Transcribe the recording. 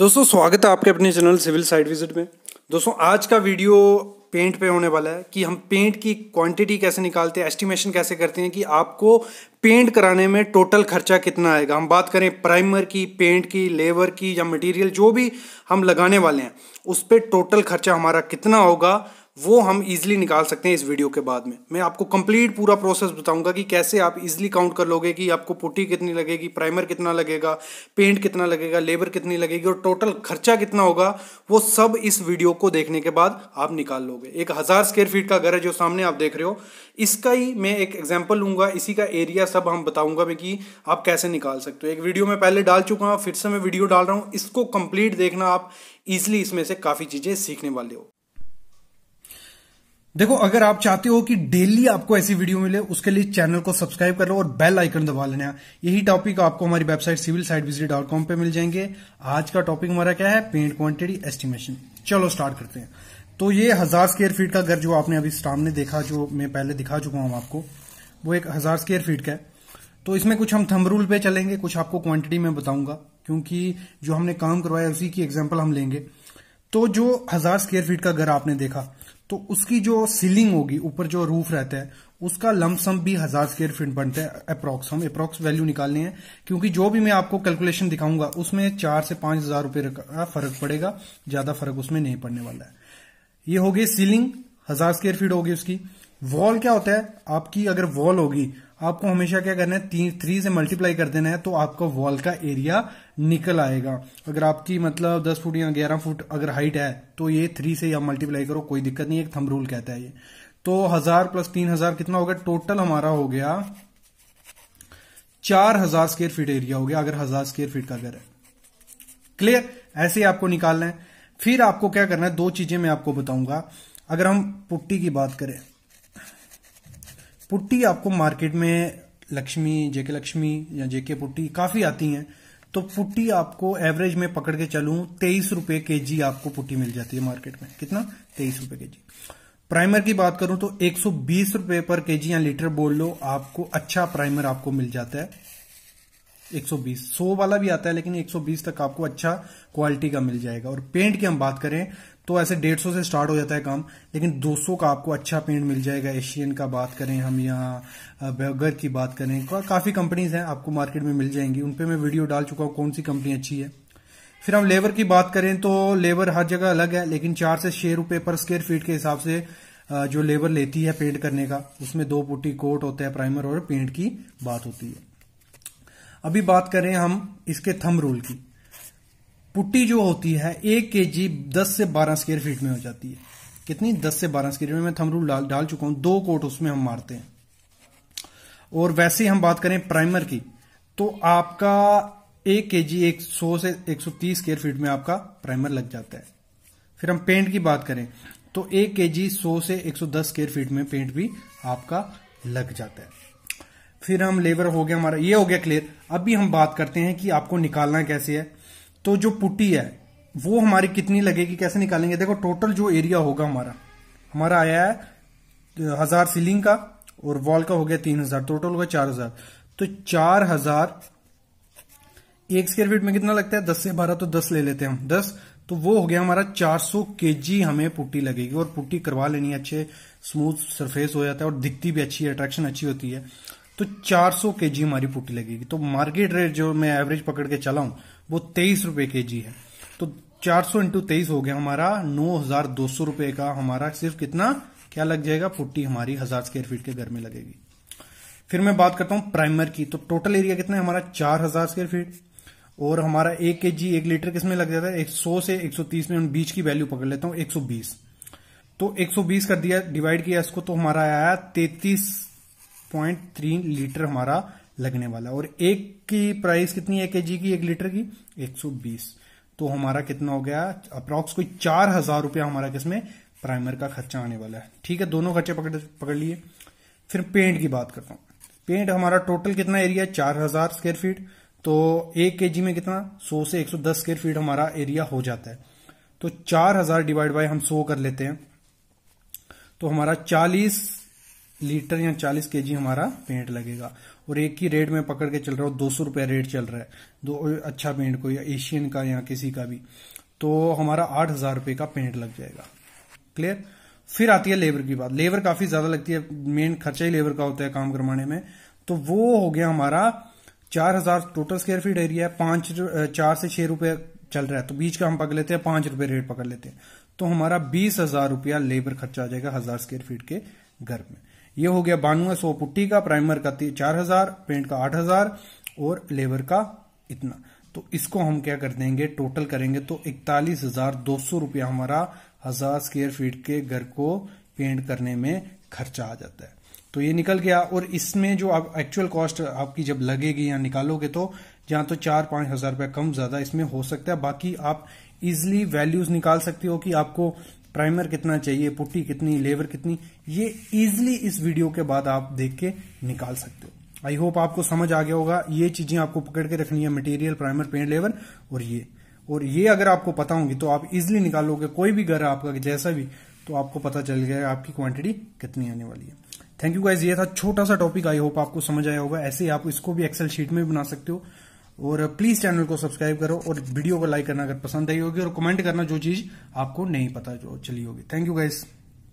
दोस्तों स्वागत है आपके अपने चैनल सिविल साइड विजिट में दोस्तों आज का वीडियो पेंट पे होने वाला है कि हम पेंट की क्वांटिटी कैसे निकालते हैं एस्टिमेशन कैसे करते हैं कि आपको पेंट कराने में टोटल खर्चा कितना आएगा हम बात करें प्राइमर की पेंट की लेबर की या मटेरियल जो भी हम लगाने वाले हैं उस पर टोटल खर्चा हमारा कितना होगा वो हम इजीली निकाल सकते हैं इस वीडियो के बाद में मैं आपको कंप्लीट पूरा प्रोसेस बताऊंगा कि कैसे आप इजीली काउंट कर लोगे कि आपको पुट्टी कितनी लगेगी प्राइमर कितना लगेगा पेंट कितना लगेगा लेबर कितनी लगेगी और टोटल खर्चा कितना होगा वो सब इस वीडियो को देखने के बाद आप निकाल लोगे एक हज़ार स्क्वेयर फीट का घर है जो सामने आप देख रहे हो इसका ही मैं एक एग्जाम्पल लूँगा इसी का एरिया सब हम बताऊँगा मैं कि आप कैसे निकाल सकते हो एक वीडियो मैं पहले डाल चुका हूँ फिर से मैं वीडियो डाल रहा हूँ इसको कंप्लीट देखना आप ईजिली इसमें से काफ़ी चीज़ें सीखने वाले हो देखो अगर आप चाहते हो कि डेली आपको ऐसी वीडियो मिले उसके लिए चैनल को सब्सक्राइब कर लो और बेल आइकन दबा लेना यही टॉपिक आपको हमारी website civil site visit dot com पर मिल जाएंगे आज का टॉपिक हमारा क्या है पेंट क्वांटिटी एस्टिमेशन चलो स्टार्ट करते हैं तो ये हजार स्क्वेयर फीट का घर जो आपने अभी सामने देखा जो मैं पहले दिखा चुका हूं आपको वो एक हजार स्क्वेयर फीट का है तो इसमें कुछ हम थम रूल पे चलेंगे कुछ आपको क्वांटिटी में बताऊंगा क्योंकि जो हमने काम करवाया उसी की एग्जाम्पल हम लेंगे तो जो हजार स्क्वेयर फीट का घर आपने देखा तो उसकी जो सीलिंग होगी ऊपर जो रूफ रहता है उसका लमसम भी हजार स्क्वेयर फीट बनता है अप्रोक्स हम अप्रोक्स वैल्यू निकालनी है क्योंकि जो भी मैं आपको कैलकुलेशन दिखाऊंगा उसमें चार से पांच हजार रूपये का फर्क पड़ेगा ज्यादा फर्क उसमें नहीं पड़ने वाला है ये होगी सीलिंग हजार स्क्वेयर फीट होगी उसकी वॉल क्या होता है आपकी अगर वॉल होगी आपको हमेशा क्या करना है तीन थ्री से मल्टीप्लाई कर देना है तो आपका वॉल का एरिया निकल आएगा अगर आपकी मतलब दस फुट या ग्यारह फुट अगर हाइट है तो ये थ्री से आप मल्टीप्लाई करो कोई दिक्कत नहीं एक थम रूल कहता है ये तो हजार प्लस तीन हजार कितना होगा टोटल हमारा हो गया चार हजार स्क्वेयर फीट एरिया हो गया अगर हजार स्क्वेयर फीट का घर है क्लियर ऐसे ही आपको निकालना है फिर आपको क्या करना है दो चीजें मैं आपको बताऊंगा अगर हम पुट्टी की बात करें पुट्टी आपको मार्केट में लक्ष्मी जेके लक्ष्मी या जेके पुट्टी काफी आती हैं तो पुट्टी आपको एवरेज में पकड़ के चलू तेईस रुपए के जी आपको पुट्टी मिल जाती है मार्केट में कितना तेईस रुपए के जी प्राइमर की बात करूं तो एक सौ बीस रुपए पर के जी या लीटर बोल लो आपको अच्छा प्राइमर आपको मिल जाता है एक सौ बीस सौ वाला भी आता है लेकिन एक सौ बीस तक आपको अच्छा क्वालिटी का मिल जाएगा और पेंट की हम बात करें तो ऐसे डेढ़ सौ से स्टार्ट हो जाता है काम लेकिन दो सौ का आपको अच्छा पेंट मिल जाएगा एशियन का बात करें हम यहाँ बेगर की बात करें काफ़ी कंपनीज हैं आपको मार्केट में मिल जाएंगी उनपे मैं वीडियो डाल चुका हूँ कौन सी कंपनी अच्छी है फिर हम लेबर की बात करें तो लेबर हर जगह अलग है लेकिन चार से छह रुपए पर स्क्वेयर फीट के हिसाब से जो लेबर लेती है पेंट करने का उसमें दो पुट्टी कोट होता है प्राइमर और पेंट की बात होती है अभी बात करें हम इसके थम रूल की पुट्टी जो होती है एक के जी दस से बारह स्क्वेयर फीट में हो जाती है कितनी दस से बारह फीट में मैं थम रूल डाल, डाल चुका हूं दो कोट उसमें हम मारते हैं और वैसे हम बात करें प्राइमर की तो आपका एक के जी एक सौ से एक सौ तीस स्क्वेयर फीट में आपका प्राइमर लग जाता है फिर हम पेंट की बात करें तो एक के जी सौ से एक सौ दस स्क्वेयर फीट में पेंट भी आपका लग जाता है फिर हम लेबर हो गया हमारा ये हो गया क्लियर अभी हम बात करते हैं कि आपको निकालना कैसे है तो जो पुट्टी है वो हमारी कितनी लगेगी कैसे निकालेंगे देखो टोटल जो एरिया होगा हमारा हमारा आया है हजार सीलिंग का और वॉल का हो गया तीन हजार टोटल होगा चार हजार तो चार हजार एक स्क्वायर फीट में कितना लगता है दस से बारह तो दस ले लेते हैं हम दस तो वो हो गया हमारा चार के जी हमें पुट्टी लगेगी और पुट्टी करवा लेनी अच्छे स्मूथ सरफेस हो जाता है और दिखती भी अच्छी है अट्रैक्शन अच्छी होती है तो 400 के जी हमारी पुट्टी लगेगी तो मार्केट रेट जो मैं एवरेज पकड़ के चला हूं वो तेईस रुपए के जी है तो 400 सौ इंटू तेईस हो गया हमारा नौ हजार दो सौ रुपए का हमारा सिर्फ कितना क्या लग जाएगा पुट्टी हमारी हजार स्क्वेयर फीट के घर में लगेगी फिर मैं बात करता हूं प्राइमर की तो टोटल एरिया कितना है हमारा चार हजार स्क्वायर फीट और हमारा एक के जी एक लीटर किसमें लग जाता है एक सौ से एक सौ तीस में बीच की वैल्यू पकड़ लेता हूं एक सौ बीस तो एक सौ बीस कर दिया डिवाइड किया इसको तो हमारा आया तैतीस पॉइंट थ्री लीटर हमारा लगने वाला और एक की प्राइस कितनी है के जी की एक लीटर की 120 तो हमारा कितना हो गया अप्रोक्स कोई चार हजार रुपया हमारा किसमें प्राइमर का खर्चा आने वाला है ठीक है दोनों खर्चे पकड़ पकड़ लिए फिर पेंट की बात करता हूँ पेंट हमारा टोटल कितना एरिया है चार हजार स्क्वेयर फीट तो एक के जी में कितना सौ से एक सौ दस स्क्वेयर फीट हमारा एरिया हो जाता है तो चार हजार डिवाइड बाय हम सो कर लेते हैं तो हमारा चालीस लीटर या 40 के हमारा पेंट लगेगा और एक ही रेट में पकड़ के चल रहा हूँ दो सौ रुपया रेट चल रहा है दो अच्छा पेंट को या एशियन का या किसी का भी तो हमारा आठ हजार रुपये का पेंट लग जाएगा क्लियर फिर आती है लेबर की बात लेबर काफी ज्यादा लगती है मेन खर्चा ही लेबर का होता है काम करवाने में तो वो हो गया हमारा चार हजार टोटल स्क्वायर फीट एरिया है पांच चार से छह रुपए चल रहा है तो बीच का हम पकड़ लेते हैं पांच रुपये रेट पकड़ लेते हैं तो हमारा बीस हजार रुपया लेबर खर्चा आ जाएगा हजार स्क्वायर फीट के घर में ये हो गया बानवे सौ पुट्टी का प्राइमर का चार हजार पेंट का आठ हजार और लेबर का इतना तो इसको हम क्या कर देंगे टोटल करेंगे तो इकतालीस हजार दो सौ रुपया हमारा हजार स्क्वेयर फीट के घर को पेंट करने में खर्चा आ जाता है तो ये निकल गया और इसमें जो आप एक्चुअल कॉस्ट आपकी जब लगेगी या निकालोगे तो जहां तो चार पांच हजार रुपया कम ज्यादा इसमें हो सकता है बाकी आप इजिली वैल्यूज निकाल सकते हो कि आपको प्राइमर कितना चाहिए पुट्टी कितनी लेवर कितनी ये इजिली इस वीडियो के बाद आप देख के निकाल सकते हो आई होप आपको समझ आ गया होगा ये चीजें आपको पकड़ के रखनी है मटेरियल प्राइमर पेंट लेवर और ये और ये अगर आपको पता होंगी तो आप इजिली निकालोगे कोई भी घर आपका जैसा भी तो आपको पता चल गया आपकी क्वांटिटी कितनी आने वाली है थैंक यू गाइज ये था छोटा सा टॉपिक आई होप आपको समझ आया होगा ऐसे ही आप इसको भी एक्सेल शीट में बना सकते हो और प्लीज चैनल को सब्सक्राइब करो और वीडियो को लाइक करना अगर पसंद आई होगी और कमेंट करना जो चीज आपको नहीं पता जो चली होगी थैंक यू गाइस